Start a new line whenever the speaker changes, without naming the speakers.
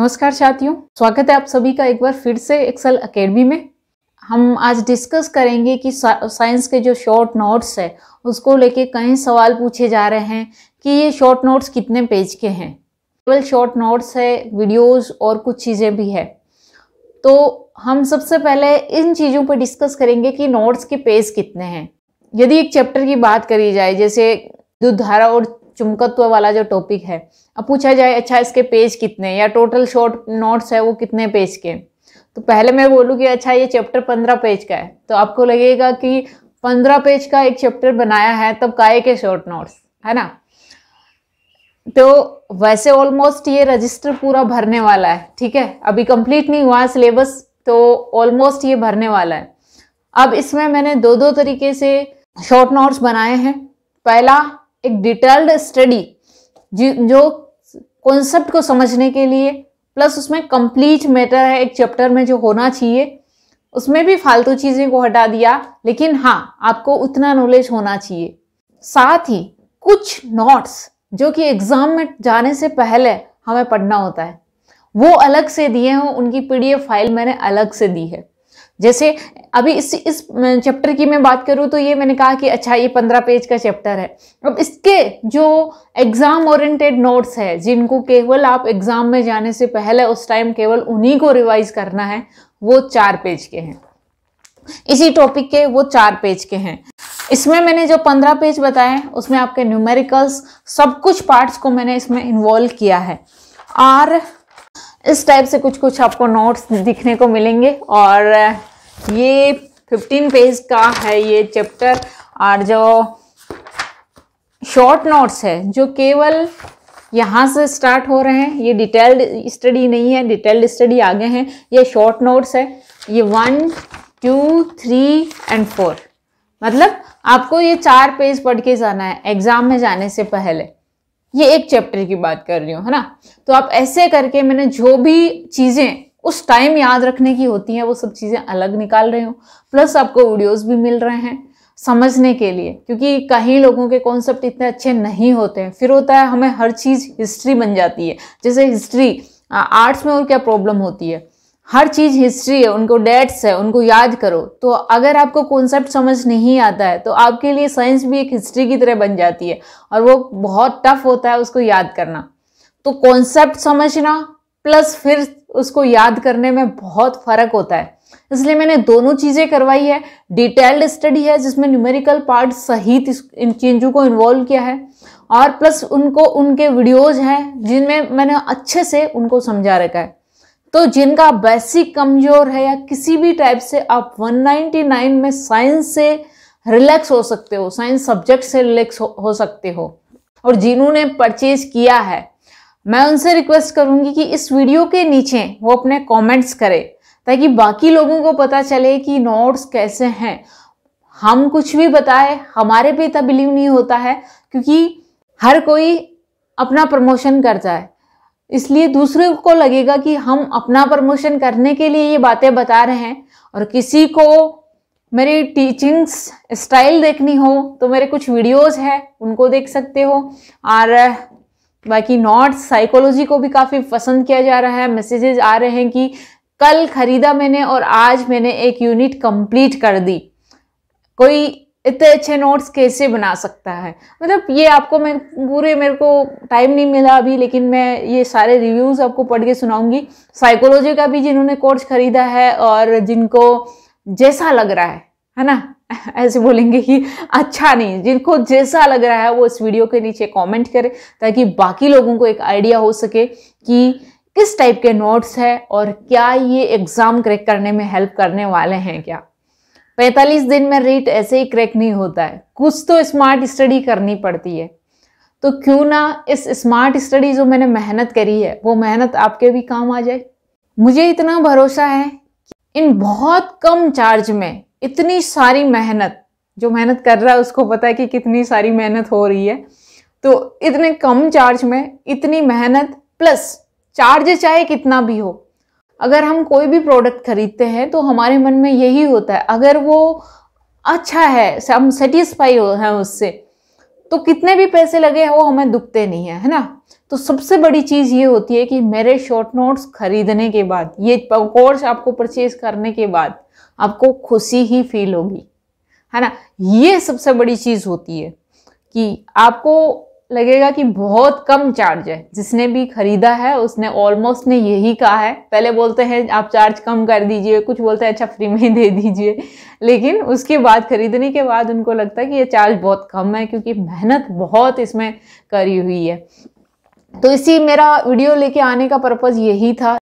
नमस्कार साथियों स्वागत है आप सभी का एक बार फिर से एक्सेल अकेडमी में हम आज डिस्कस करेंगे कि साइंस के जो शॉर्ट नोट्स है उसको लेके कई सवाल पूछे जा रहे हैं कि ये शॉर्ट नोट्स कितने पेज के हैं केवल शॉर्ट नोट्स है वीडियोस और कुछ चीज़ें भी है तो हम सबसे पहले इन चीज़ों पर डिस्कस करेंगे कि नोट्स के पेज कितने हैं यदि एक चैप्टर की बात करी जाए जैसे दुधारा और चुमकत्व वाला जो टॉपिक है अब पूछा जाए अच्छा इसके पेज कितने या टोटल शॉर्ट नोट्स है वो कितने पेज के तो पहले मैं बोलूँ कि अच्छा ये चैप्टर पंद्रह पेज का है तो आपको लगेगा कि पंद्रह पेज का एक चैप्टर बनाया है तब काय के शॉर्ट नोट्स है ना तो वैसे ऑलमोस्ट ये रजिस्टर पूरा भरने वाला है ठीक है अभी कंप्लीट नहीं हुआ सिलेबस तो ऑलमोस्ट ये भरने वाला है अब इसमें मैंने दो दो तरीके से शॉर्ट नोट्स बनाए हैं पहला एक डिटेल्ड स्टडी जो कॉन्सेप्ट को समझने के लिए प्लस उसमें कंप्लीट मैटर है एक चैप्टर में जो होना चाहिए उसमें भी फालतू चीज़ें को हटा दिया लेकिन हाँ आपको उतना नॉलेज होना चाहिए साथ ही कुछ नोट्स जो कि एग्ज़ाम में जाने से पहले हमें पढ़ना होता है वो अलग से दिए हों उनकी पीडीएफ फाइल मैंने अलग से दी है जैसे अभी इस इस चैप्टर की मैं बात करूँ तो ये मैंने कहा कि अच्छा ये पंद्रह पेज का चैप्टर है अब इसके जो एग्ज़ाम ओरिएंटेड नोट्स है जिनको केवल आप एग्ज़ाम में जाने से पहले उस टाइम केवल उन्हीं को रिवाइज करना है वो चार पेज के हैं इसी टॉपिक के वो चार पेज के हैं इसमें मैंने जो पंद्रह पेज बताए उसमें आपके न्यूमेरिकल्स सब कुछ पार्ट्स को मैंने इसमें इन्वॉल्व किया है और इस टाइप से कुछ कुछ आपको नोट्स दिखने को मिलेंगे और ये फिफ्टीन पेज का है ये चैप्टर और जो शॉर्ट नोट्स है जो केवल यहाँ से स्टार्ट हो रहे हैं ये डिटेल्ड स्टडी नहीं है डिटेल्ड स्टडी आगे हैं ये शॉर्ट नोट्स है ये one two three and four मतलब आपको ये चार पेज पढ़ के जाना है एग्जाम में जाने से पहले ये एक चैप्टर की बात कर रही हूँ है ना तो आप ऐसे करके मैंने जो भी चीज़ें उस टाइम याद रखने की होती हैं वो सब चीज़ें अलग निकाल रहे हो प्लस आपको वीडियोज़ भी मिल रहे हैं समझने के लिए क्योंकि कई लोगों के कॉन्सेप्ट इतने अच्छे नहीं होते हैं फिर होता है हमें हर चीज़ हिस्ट्री बन जाती है जैसे हिस्ट्री आर्ट्स में और क्या प्रॉब्लम होती है हर चीज़ हिस्ट्री है उनको डेट्स है उनको याद करो तो अगर आपको कॉन्सेप्ट समझ नहीं आता है तो आपके लिए साइंस भी एक हिस्ट्री की तरह बन जाती है और वो बहुत टफ होता है उसको याद करना तो कॉन्सेप्ट समझना प्लस फिर उसको याद करने में बहुत फ़र्क होता है इसलिए मैंने दोनों चीज़ें करवाई है डिटेल्ड स्टडी है जिसमें न्यूमेरिकल पार्ट सहित इन चेंजों को इन्वॉल्व किया है और प्लस उनको उनके वीडियोज हैं जिनमें मैंने अच्छे से उनको समझा रखा है तो जिनका बेसिक कमज़ोर है या किसी भी टाइप से आप 199 में साइंस से रिलैक्स हो सकते हो साइंस सब्जेक्ट से रिलैक्स हो, हो सकते हो और जिन्होंने परचेज किया है मैं उनसे रिक्वेस्ट करूंगी कि इस वीडियो के नीचे वो अपने कमेंट्स करें ताकि बाकी लोगों को पता चले कि नोट्स कैसे हैं हम कुछ भी बताए हमारे पे इतना बिलीव नहीं होता है क्योंकि हर कोई अपना प्रमोशन करता है इसलिए दूसरे को लगेगा कि हम अपना प्रमोशन करने के लिए ये बातें बता रहे हैं और किसी को मेरी टीचिंग्स स्टाइल देखनी हो तो मेरे कुछ वीडियोस हैं उनको देख सकते हो और बाकी नॉट साइकोलॉजी को भी काफ़ी पसंद किया जा रहा है मैसेजेस आ रहे हैं कि कल खरीदा मैंने और आज मैंने एक यूनिट कंप्लीट कर दी कोई इतने अच्छे नोट्स कैसे बना सकता है मतलब ये आपको मैं पूरे मेरे को टाइम नहीं मिला अभी लेकिन मैं ये सारे रिव्यूज़ आपको पढ़ के सुनाऊंगी साइकोलॉजी का भी जिन्होंने कोर्स खरीदा है और जिनको जैसा लग रहा है है ना ऐसे बोलेंगे कि अच्छा नहीं जिनको जैसा लग रहा है वो इस वीडियो के नीचे कमेंट करें ताकि बाकी लोगों को एक आइडिया हो सके कि किस टाइप के नोट्स है और क्या ये एग्ज़ाम क्रैक करने में हेल्प करने वाले हैं क्या 45 दिन में रीट ऐसे ही क्रैक नहीं होता है कुछ तो स्मार्ट स्टडी करनी पड़ती है तो क्यों ना इस स्मार्ट स्टडी जो मैंने मेहनत करी है वो मेहनत आपके भी काम आ जाए मुझे इतना भरोसा है कि इन बहुत कम चार्ज में इतनी सारी मेहनत जो मेहनत कर रहा है उसको पता है कि कितनी सारी मेहनत हो रही है तो इतने कम चार्ज में इतनी मेहनत प्लस चार्ज चाहे कितना भी हो अगर हम कोई भी प्रोडक्ट खरीदते हैं तो हमारे मन में यही होता है अगर वो अच्छा है हम सेटिस्फाई हैं उससे तो कितने भी पैसे लगे हैं वो हमें दुखते नहीं है है ना तो सबसे बड़ी चीज़ ये होती है कि मेरे शॉर्ट नोट्स खरीदने के बाद ये कोर्स आपको परचेज करने के बाद आपको खुशी ही फील होगी है ना ये सबसे बड़ी चीज़ होती है कि आपको लगेगा कि बहुत कम चार्ज है जिसने भी खरीदा है उसने ऑलमोस्ट ने यही कहा है पहले बोलते हैं आप चार्ज कम कर दीजिए कुछ बोलते हैं अच्छा फ्री में ही दे दीजिए लेकिन उसके बाद खरीदने के बाद उनको लगता है कि ये चार्ज बहुत कम है क्योंकि मेहनत बहुत इसमें करी हुई है तो इसी मेरा वीडियो लेके आने का पर्पज़ यही था